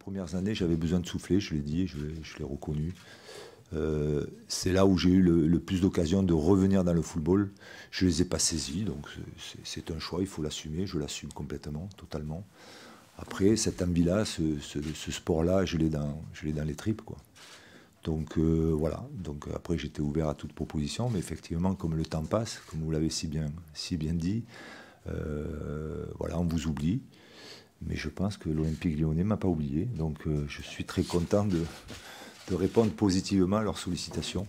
premières années, j'avais besoin de souffler, je l'ai dit, je, l'ai reconnu. Euh, c'est là où j'ai eu le, plus d'occasions de revenir dans le football. Je ne les ai pas saisies, donc c'est un choix, il faut l'assumer, je l'assume complètement, totalement. Après, cette envie-là, ce, sport-là, je l'ai dans, dans les tripes. Quoi. Donc euh, voilà, donc après j'étais ouvert à toute proposition, mais effectivement, comme le temps passe, comme vous l'avez si bien, si bien dit, euh, voilà, on vous oublie. Mais je pense que l'Olympique lyonnais m'a pas oublié. Donc euh, je suis très content de, de répondre positivement à leurs sollicitations.